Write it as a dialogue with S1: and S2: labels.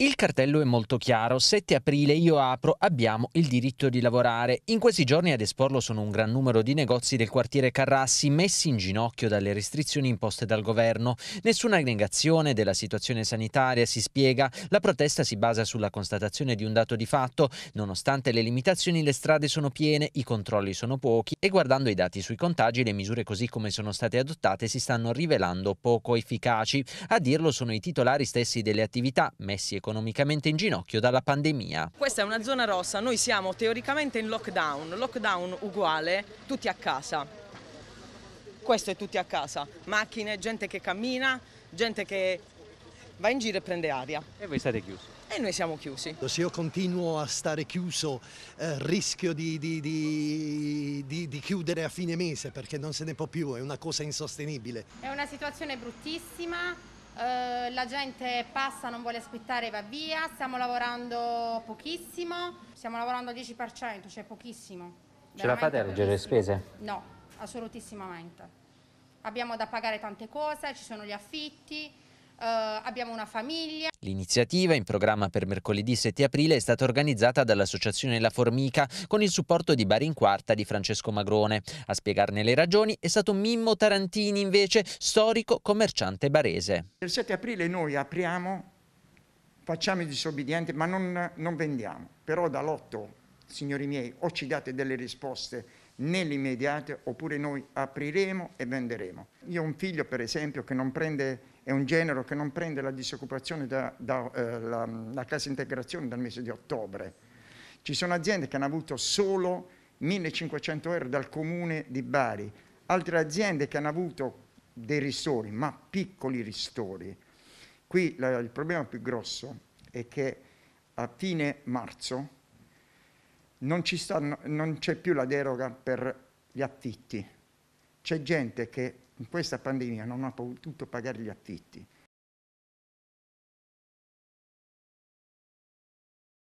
S1: Il cartello è molto chiaro, 7 aprile io apro, abbiamo il diritto di lavorare. In questi giorni ad esporlo sono un gran numero di negozi del quartiere Carrassi messi in ginocchio dalle restrizioni imposte dal governo. Nessuna negazione della situazione sanitaria si spiega, la protesta si basa sulla constatazione di un dato di fatto, nonostante le limitazioni le strade sono piene, i controlli sono pochi e guardando i dati sui contagi le misure così come sono state adottate si stanno rivelando poco efficaci. A dirlo sono i titolari stessi delle attività messi e economicamente in ginocchio dalla pandemia.
S2: Questa è una zona rossa, noi siamo teoricamente in lockdown, lockdown uguale, tutti a casa. Questo è tutti a casa, macchine, gente che cammina, gente che va in giro e prende aria. E voi state chiusi? E noi siamo chiusi.
S3: Se io continuo a stare chiuso eh, rischio di, di, di, di, chiudere a fine mese perché non se ne può più, è una cosa insostenibile.
S4: È una situazione bruttissima, eh, la gente passa, non vuole aspettare, va via, stiamo lavorando pochissimo, stiamo lavorando al 10%, cioè pochissimo.
S1: Ce la fate a reggere le spese?
S4: No, assolutissimamente. Abbiamo da pagare tante cose, ci sono gli affitti, eh, abbiamo una famiglia.
S1: L'iniziativa, in programma per mercoledì 7 aprile, è stata organizzata dall'associazione La Formica con il supporto di Bari in Quarta di Francesco Magrone. A spiegarne le ragioni è stato Mimmo Tarantini, invece, storico commerciante barese.
S5: Il 7 aprile noi apriamo, facciamo i disobbedienti, ma non, non vendiamo. Però dall'otto, signori miei, o ci date delle risposte nell'immediato oppure noi apriremo e venderemo. Io ho un figlio per esempio che non prende, è un genero che non prende la disoccupazione da, da eh, la, la integrazione dal mese di ottobre. Ci sono aziende che hanno avuto solo 1500 euro dal comune di Bari, altre aziende che hanno avuto dei ristori, ma piccoli ristori. Qui la, il problema più grosso è che a fine marzo non, stanno, non c'è più la deroga per gli affitti. C'è gente che in questa pandemia non ha potuto pagare gli affitti.